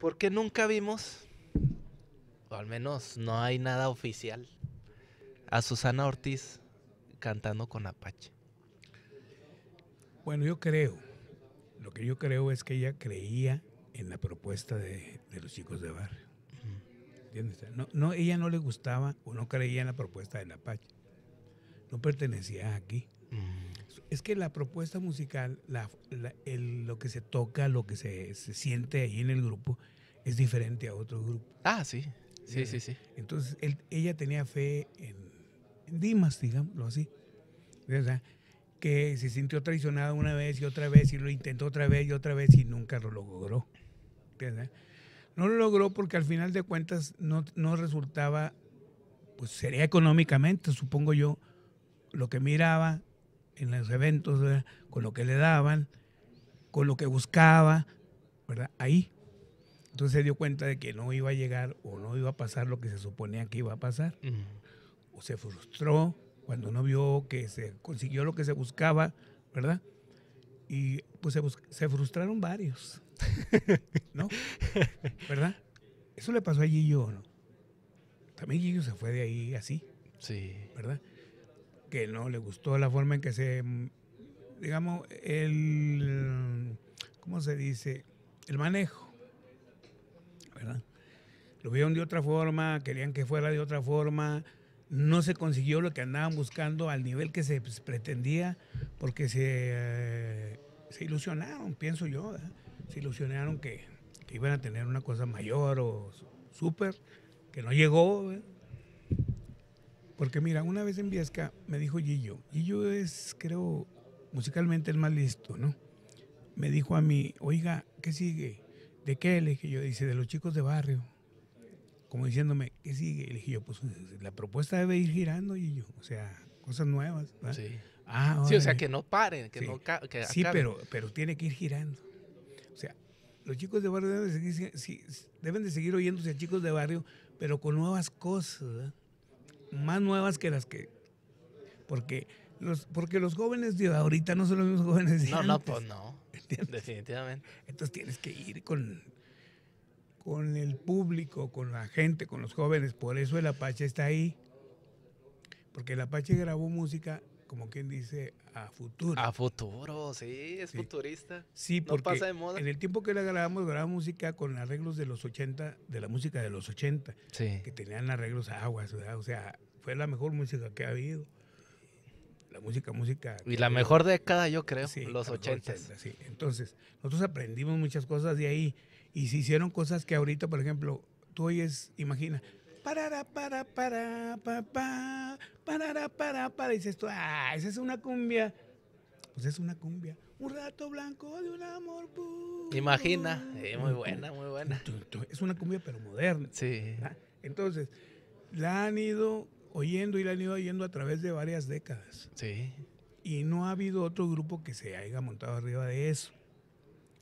Porque nunca vimos, o al menos no hay nada oficial, a Susana Ortiz cantando con Apache. Bueno, yo creo, lo que yo creo es que ella creía en la propuesta de, los chicos de barrio. ¿Entiendes? No, ella no le gustaba o no creía en la propuesta de Apache. No pertenecía aquí. Mm es que la propuesta musical, lo que se toca, lo que se, siente ahí en el grupo, es diferente a otro grupo. Ah, sí, sí, sí, sí. Entonces, ella tenía fe en, Dimas, digámoslo así. Que se sintió traicionada una vez y otra vez y lo intentó otra vez y otra vez y nunca lo logró. ¿verdad? No lo logró porque al final de cuentas no, no resultaba, pues sería económicamente, supongo yo, lo que miraba en los eventos, con lo que le daban, con lo que buscaba, ¿verdad? Ahí. Entonces se dio cuenta de que no iba a llegar o no iba a pasar lo que se suponía que iba a pasar. O se frustró cuando no vio que se consiguió lo que se buscaba, ¿verdad? Y pues se, frustraron varios, ¿no? ¿Verdad? Eso le pasó a Gillo, ¿no? También Gillo se fue de ahí así. Sí. ¿Verdad? que no le gustó la forma en que se, mm, digamos, el, ¿cómo se dice? El manejo, ¿verdad? Lo vieron de otra forma, querían que fuera de otra forma, no se consiguió lo que andaban buscando al nivel que se pues, pretendía, porque se, eh, se ilusionaron, pienso yo, se ilusionaron que, que, iban a tener una cosa mayor o súper, que no llegó. Porque mira, una vez en Viesca me dijo Gillo, Gillo es, creo, musicalmente el más listo, ¿no? Me dijo a mí, oiga, ¿qué sigue? ¿De qué? Le yo, dice, de los chicos de barrio. Como diciéndome, ¿qué sigue? Le dije yo, pues, pues la propuesta debe ir girando, Gillo. O sea, cosas nuevas. ¿verdad? Sí. Ah, sí, o sea, que no paren, que no que Sí, pero, pero tiene que ir girando. O sea, los chicos de barrio deben de seguir, seguir oyéndose a chicos de barrio, pero con nuevas cosas, ¿verdad? más nuevas que las que... Porque los, porque los jóvenes de ahorita no son los mismos jóvenes No, no, pues no. Definitivamente. Entonces tienes que ir con, con el público, con la gente, con los jóvenes. Por eso el Apache está ahí. Porque el Apache grabó música como quien dice, a futuro. A futuro, sí, es futurista. Sí, porque no pasa de moda. en el tiempo que la grabamos, grabamos música con arreglos de los 80, de la música de los 80, que tenían arreglos a aguas, O sea, fue la mejor música que ha habido. La música, música. Y la mejor década, yo creo, los 80. Sí, entonces, nosotros aprendimos muchas cosas de ahí y se hicieron cosas que ahorita, por ejemplo, tú oyes, imagina, Parara, para, para, para, para, para, para. para dices tú, ah, esa es una cumbia. Pues es una cumbia. Un rato blanco de un amor puro. Imagina, eh, muy buena, muy buena. Es una cumbia, pero moderna. Sí. ¿Ah? Entonces, la han ido oyendo y la han ido oyendo a través de varias décadas. Sí. Y no ha habido otro grupo que se haya montado arriba de eso.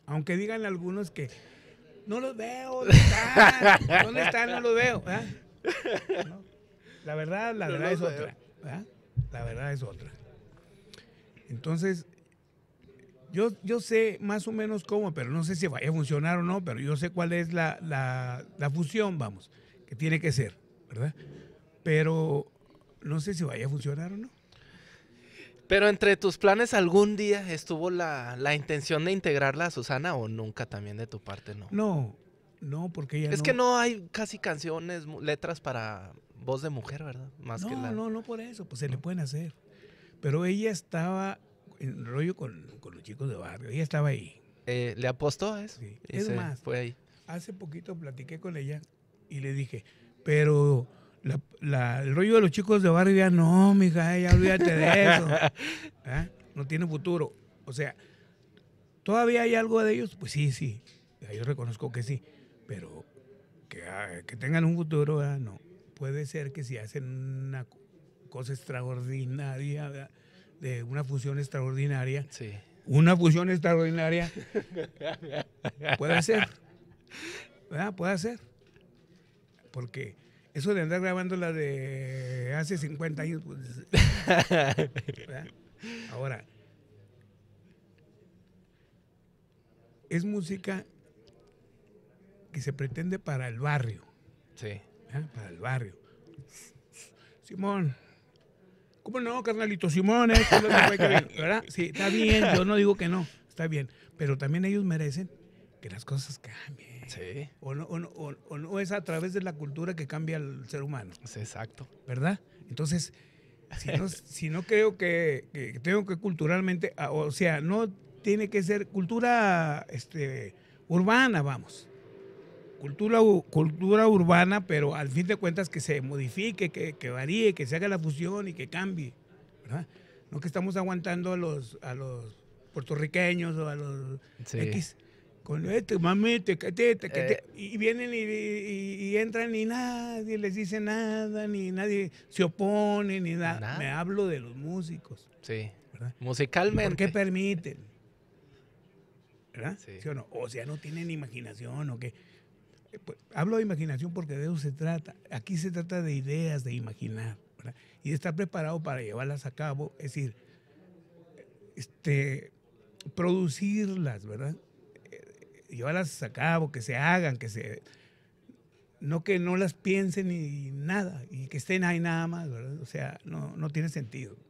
Aunque digan algunos que no los veo, ¿dónde están? ¿Dónde están? No los veo. ¿verdad? ¿ah? La verdad, la verdad es otra. La verdad es otra. Entonces, yo, yo sé más o menos cómo, pero no sé si vaya a funcionar o no, pero yo sé cuál es la, la, fusión, vamos, que tiene que ser, ¿verdad? Pero no sé si vaya a funcionar o no. Pero entre tus planes algún día estuvo la, la intención de integrarla a Susana o nunca también de tu parte, ¿no? No, no, porque ella Es que no hay casi canciones, letras para voz de mujer, ¿verdad? Más no, que no, no por eso, pues se le pueden hacer. Pero ella estaba en rollo con, los chicos de barrio, ella estaba ahí. Eh, ¿Le apostó a eso? Es más, fue ahí. hace poquito platiqué con ella y le dije, pero la, el rollo de los chicos de barrio ya no, mija, ya olvídate de eso. ¿Ah? No tiene futuro. O sea, ¿todavía hay algo de ellos? Pues sí, sí. Yo reconozco que sí pero ah, que, tengan un futuro, ah, no. Puede ser que si hacen una cosa extraordinaria, ah, de una fusión extraordinaria, sí. una fusión extraordinaria, puede ser, Puede ser. Porque eso de andar grabando la de hace 50 años, pues, Ahora, es música se pretende para el barrio. Sí. ¿Eh? Para el barrio. Simón, ¿Cómo no, carnalito Simón? ¿eh? ¿verdad? Sí, está bien, yo no digo que no, está bien. Pero también ellos merecen que las cosas cambien. Sí. O no, o o, es a través de la cultura que cambia el ser humano. exacto. ¿Verdad? Entonces, si no, creo que, tengo que culturalmente, ah, o sea, no tiene que ser cultura este, urbana, vamos cultura, cultura urbana, pero al fin de cuentas que se modifique, que, varíe, que se haga la fusión y que cambie. ¿verdad? No que estamos aguantando a los, a los puertorriqueños o a los X. Con este, eh. y vienen y, entran y nadie les dice nada, ni nadie se opone, ni nada. Me hablo de los músicos. Sí. ¿verdad? Musicalmente. ¿Por qué permiten? ¿Verdad? Sí. o O sea, no tienen imaginación o qué. Pues, hablo de imaginación porque de eso se trata. Aquí se trata de ideas, de imaginar, y de estar preparado para llevarlas a cabo, es decir, este, producirlas, ¿verdad? Eh, llevarlas a cabo, que se hagan, que se... No que no las piensen ni nada, y que estén ahí nada más, O sea, no tiene sentido.